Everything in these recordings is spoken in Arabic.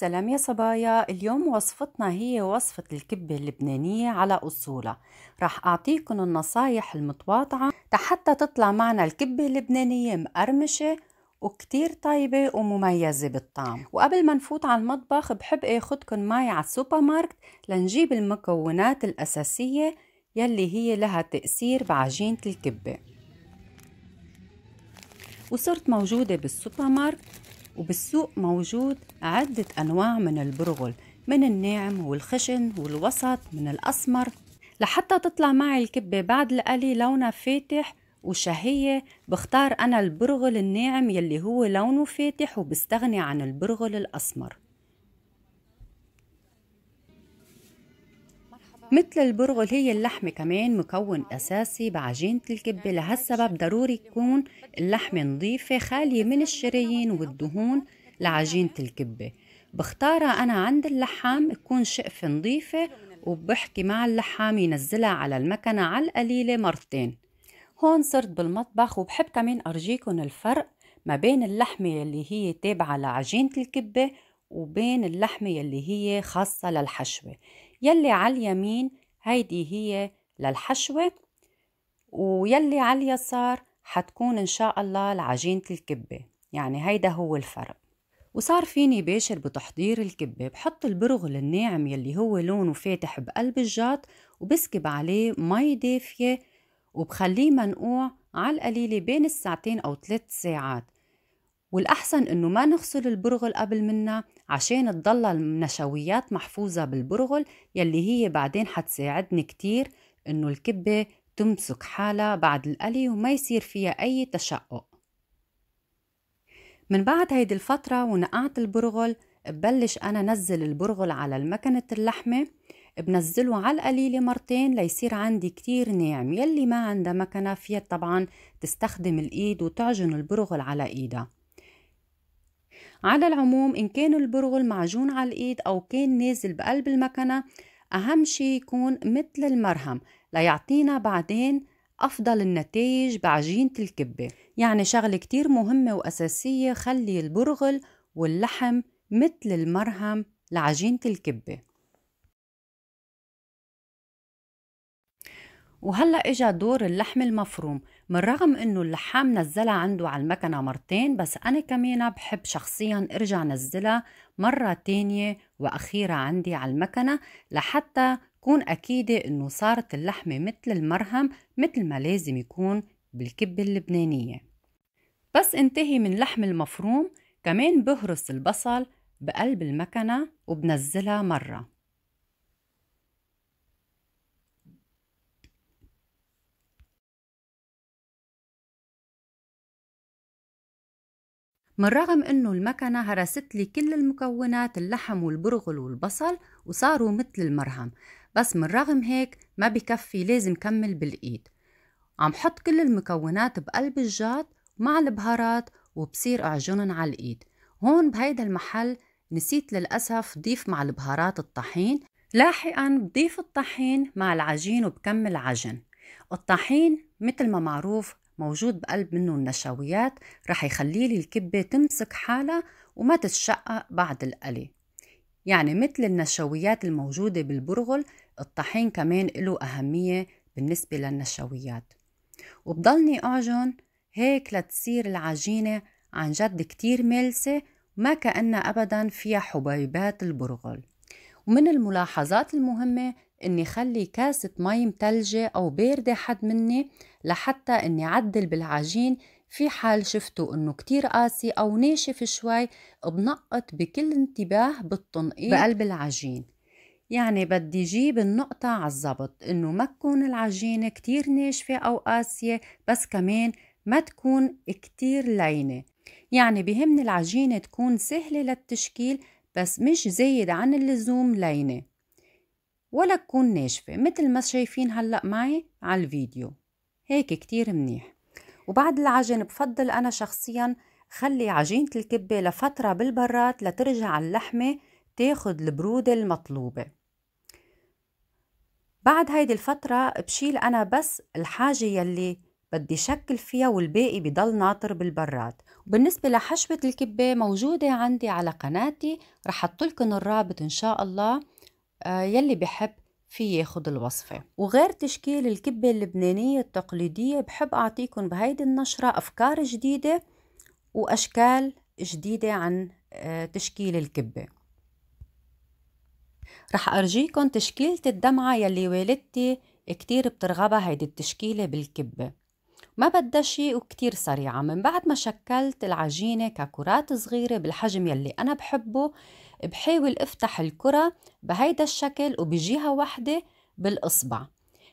سلام يا صبايا اليوم وصفتنا هي وصفة الكبة اللبنانية على أصولها رح أعطيكم النصايح المتواضعة حتى تطلع معنا الكبة اللبنانية مقرمشة وكتير طيبة ومميزة بالطعم وقبل ما نفوت على المطبخ بحب أخدكم معي على السوبر ماركت لنجيب المكونات الأساسية يلي هي لها تأثير بعجينة الكبة وصرت موجودة بالسوبر ماركت وبالسوق موجود عدة أنواع من البرغل من الناعم والخشن والوسط من الأسمر لحتى تطلع معي الكبة بعد القلي لونها فاتح وشهية بختار أنا البرغل الناعم يلي هو لونه فاتح وبستغني عن البرغل الأسمر مثل البرغل هي اللحمة كمان مكون أساسي بعجينة الكبة لهالسبب ضروري تكون اللحمة نظيفة خالية من الشرايين والدهون لعجينة الكبة بختارها أنا عند اللحام تكون شقفة نظيفة وبحكي مع اللحام ينزلها على المكنة على القليلة مرتين هون صرت بالمطبخ وبحب كمان أرجيكم الفرق ما بين اللحمة يلي هي تابعة لعجينة الكبة وبين اللحمة يلي هي خاصة للحشوة يلي على اليمين هيدي هي للحشوة ويلي على اليسار حتكون إن شاء الله لعجينة الكبة يعني هيدا هو الفرق وصار فيني باشر بتحضير الكبة بحط البرغل الناعم يلي هو لونه فاتح بقلب الجات وبسكب عليه مي دافية وبخليه منقوع على القليلة بين الساعتين أو ثلاث ساعات والأحسن إنه ما نغسل البرغل قبل منا عشان تضل النشويات محفوظة بالبرغل يلي هي بعدين حتساعدني كتير إنه الكبة تمسك حالها بعد القلي وما يصير فيها أي تشقق من بعد هيدي الفترة ونقعت البرغل ببلش أنا نزل البرغل على مكنة اللحمة بنزله على القليلة مرتين ليصير عندي كتير ناعم يلي ما عندها مكنة فيها طبعا تستخدم الإيد وتعجن البرغل على إيدها على العموم إن كان البرغل معجون على الإيد أو كان نازل بقلب المكنة أهم شي يكون مثل المرهم ليعطينا بعدين أفضل النتائج بعجينة الكبة يعني شغلة كتير مهمة وأساسية خلي البرغل واللحم مثل المرهم لعجينة الكبة وهلا اجا دور اللحم المفروم من رغم انه اللحام نزلها عنده على المكنة مرتين بس انا كمان بحب شخصيا ارجع نزلها مرة تانية واخيرة عندي على المكنة لحتى كون اكيدة انه صارت اللحمة مثل المرهم مثل ما لازم يكون بالكبة اللبنانية بس انتهي من لحم المفروم كمان بهرس البصل بقلب المكنة وبنزلها مرة من رغم أنه المكنة هرست لي كل المكونات اللحم والبرغل والبصل وصاروا مثل المرهم بس من رغم هيك ما بكفي لازم كمل بالإيد عم حط كل المكونات بقلب الجات مع البهارات وبصير أعجنن على الإيد هون بهيدا المحل نسيت للأسف ضيف مع البهارات الطحين لاحقا بضيف الطحين مع العجين وبكمل عجن الطحين مثل ما معروف موجود بقلب منه النشويات رح يخلي لي الكبة تمسك حالها وما تتشقق بعد القلي يعني مثل النشويات الموجودة بالبرغل الطحين كمان له أهمية بالنسبة للنشويات وبضلني أعجن هيك لتصير العجينة عن جد كتير ملسة ما كأنها أبدا فيها حبيبات البرغل ومن الملاحظات المهمة اني خلي كاسة مي متلجة او باردة حد مني لحتى اني عدل بالعجين في حال شفتوا انه كتير قاسي او ناشف شوي بنقط بكل انتباه بالتنقيط بقلب العجين يعني بدي جيب النقطة على الزبط انه ما تكون العجينة كتير ناشفة او قاسية بس كمان ما تكون كتير لينة يعني بهمني العجينة تكون سهلة للتشكيل بس مش زايد عن اللزوم لينة ولا تكون ناشفة مثل ما شايفين هلأ معي على الفيديو هيك كتير منيح وبعد العجن بفضل أنا شخصياً خلي عجينة الكبة لفترة بالبرات لترجع اللحمة تاخد البرودة المطلوبة بعد هيدي الفترة بشيل أنا بس الحاجة يلي بدي شكل فيها والباقي بضل ناطر بالبراد وبالنسبة لحشوة الكبة موجودة عندي على قناتي رح لكم الرابط إن شاء الله آه، يلي بحب في ياخد الوصفة وغير تشكيل الكبة اللبنانية التقليدية بحب أعطيكم بهيدي النشرة أفكار جديدة وأشكال جديدة عن آه، تشكيل الكبة رح أرجيكم تشكيلة الدمعة يلي والدتي كتير بترغبها هيدي التشكيلة بالكبة ما بدها شيء وكتير سريعة من بعد ما شكلت العجينة ككرات صغيرة بالحجم يلي أنا بحبه بحاول افتح الكرة بهيدا الشكل وبجهة واحدة بالإصبع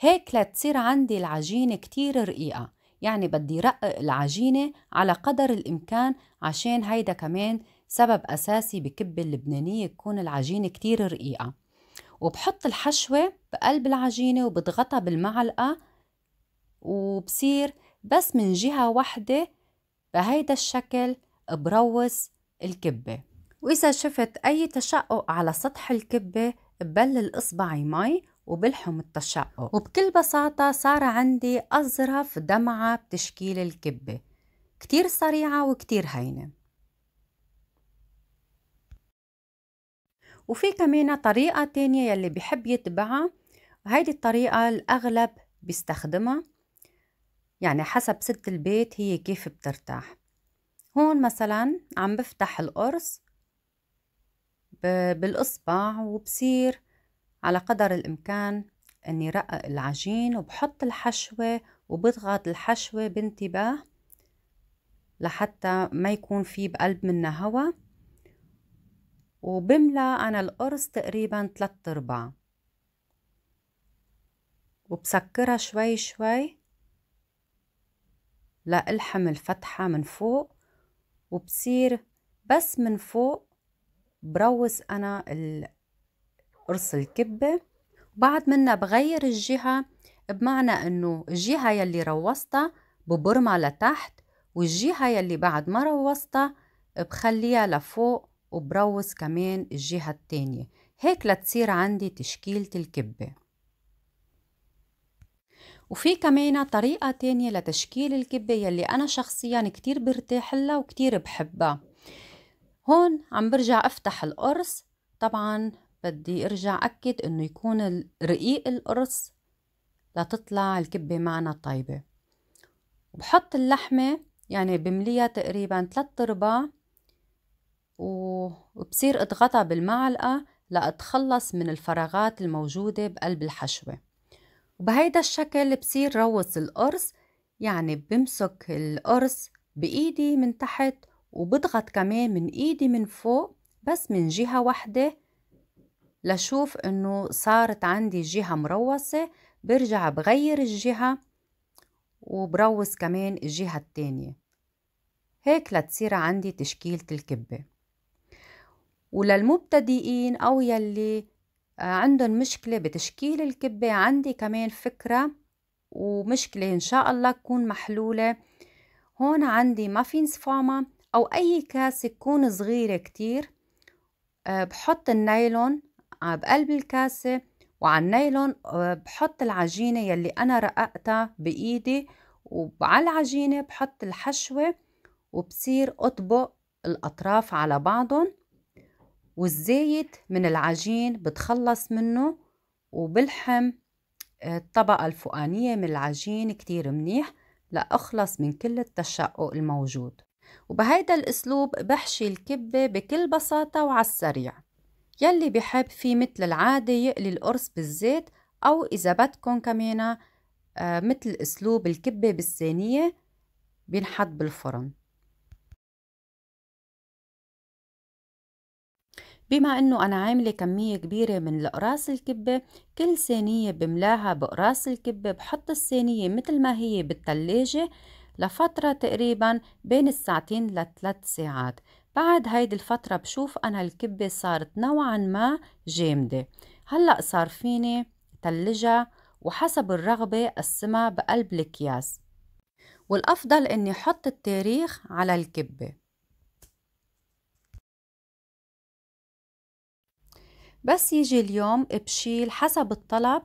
هيك لتصير عندي العجينة كتير رقيقة يعني بدي رقق العجينة على قدر الإمكان عشان هيدا كمان سبب أساسي بكبة اللبنانية تكون العجينة كتير رقيقة وبحط الحشوة بقلب العجينة وبضغطها بالمعلقة وبصير بس من جهة واحدة بهيدا الشكل بروز الكبة وإذا شفت أي تشقق على سطح الكبة ببلل إصبعي مي وبلحم التشقق وبكل بساطة صار عندي أظرف دمعة بتشكيل الكبة كتير سريعة وكتير هينة وفي كمان طريقة تانية يلي بحب يتبعها هيدي الطريقة الأغلب بيستخدمها يعني حسب ست البيت هي كيف بترتاح هون مثلا عم بفتح القرص بالإصبع وبصير على قدر الإمكان أني رقق العجين وبحط الحشوة وبضغط الحشوة بانتباه لحتى ما يكون في بقلب منها هوا وبملى أنا القرص تقريبا تلات أرباع وبسكرها شوي شوي لألحم الفتحة من فوق وبصير بس من فوق بروس أنا قرص الكبة وبعد منها بغير الجهة بمعنى أنه الجهة يلي روستها ببرمها لتحت والجهة يلي بعد ما روستها بخليها لفوق وبروّس كمان الجهة التانية هيك لتصير عندي تشكيلة الكبة وفي كمان طريقة تانية لتشكيل الكبة يلي أنا شخصيا كتير برتاح لها وكتير بحبها هون عم برجع أفتح القرص طبعا بدي أرجع أكد إنه يكون رقيق القرص لتطلع الكبة معنا طيبة وبحط اللحمة يعني بمليها تقريبا ثلاث أرباع وبصير اضغطها بالمعلقة لأتخلص من الفراغات الموجودة بقلب الحشوة وبهيدا الشكل بصير روص القرص يعني بمسك القرص بإيدي من تحت وبضغط كمان من إيدي من فوق بس من جهة واحدة لشوف إنه صارت عندي جهة مروصة برجع بغير الجهة وبروث كمان الجهة التانية هيك لتصير عندي تشكيلة الكبة وللمبتدئين أو يلي عندهم مشكلة بتشكيل الكبة عندي كمان فكرة ومشكلة إن شاء الله تكون محلولة هون عندي مافينز فاما أو أي كاسة تكون صغيرة كتير آه، بحط النايلون بقلب الكاسة وعلى النايلون آه، بحط العجينة يلي أنا رققتها بإيدي وعلى العجينة بحط الحشوة وبصير أطبق الأطراف على بعضهم والزيت من العجين بتخلص منه وبلحم آه، الطبقة الفوقانية من العجين كتير منيح لأخلص من كل التشقق الموجود وبهيدا الأسلوب بحشي الكبة بكل بساطة وعلى السريع يلي بحب فيه مثل العادة يقلي القرص بالزيت أو إذا بدكن كمان آه، مثل أسلوب الكبة بالصينية بنحط بالفرن بما انه انا عامله كميه كبيره من الاقراص الكبه كل صينيه بملاها بقراص الكبه بحط الصينيه مثل ما هي بالثلاجه لفتره تقريبا بين الساعتين لثلاث ساعات بعد هيدي الفتره بشوف انا الكبه صارت نوعا ما جامده هلا صار فيني تلجها وحسب الرغبه قسمها بقلب الاكياس والافضل اني احط التاريخ على الكبه بس يجي اليوم بشيل حسب الطلب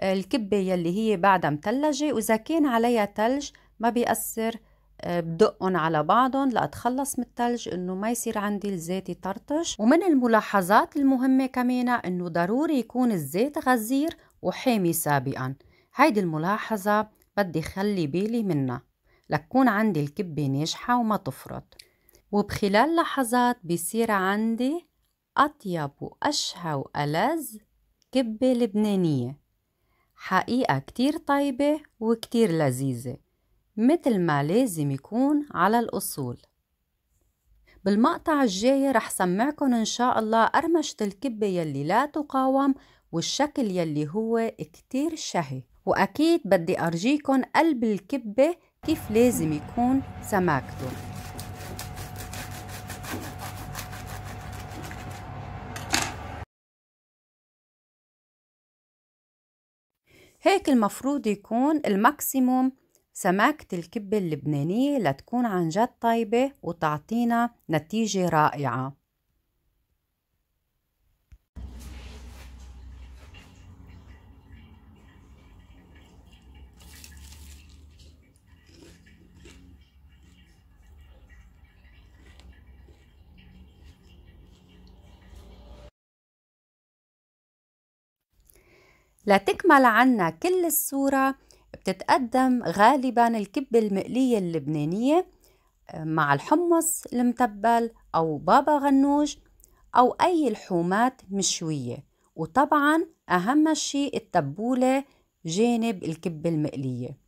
آه، الكبة يلي هي بعدها مثلجة وإذا كان عليها تلج ما بيأثر آه، بدقهم على بعضهم لأتخلص من التلج إنه ما يصير عندي الزيت يطرطش ومن الملاحظات المهمة كمان إنه ضروري يكون الزيت غزير وحامي سابقا هيدي الملاحظة بدي خلي بالي منها لتكون عندي الكبة ناجحة وما تفرط وبخلال لحظات بيصير عندي أطيب وأشهى وألذ كبة لبنانية حقيقة كتير طيبة وكتير لذيذة متل ما لازم يكون على الأصول بالمقطع الجاي رح سمعكن إن شاء الله قرمشة الكبة يلي لا تقاوم والشكل يلي هو كتير شهي وأكيد بدي أرجيكن قلب الكبة كيف لازم يكون سماكته هيك المفروض يكون الماكسيموم سماكة الكبة اللبنانية لتكون عن جد طيبة وتعطينا نتيجة رائعة لتكمل عنا كل الصورة بتتقدم غالبا الكبة المقلية اللبنانية آه، مع الحمص المتبل أو بابا غنوج أو أي لحومات مشوية وطبعا أهم شيء التبولة جانب الكبة المقلية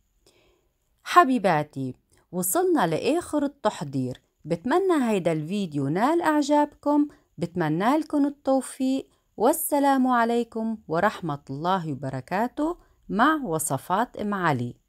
حبيباتي وصلنا لآخر التحضير بتمنى هيدا الفيديو نال إعجابكم بتمنى لكم التوفيق والسلام عليكم ورحمة الله وبركاته مع وصفات أم علي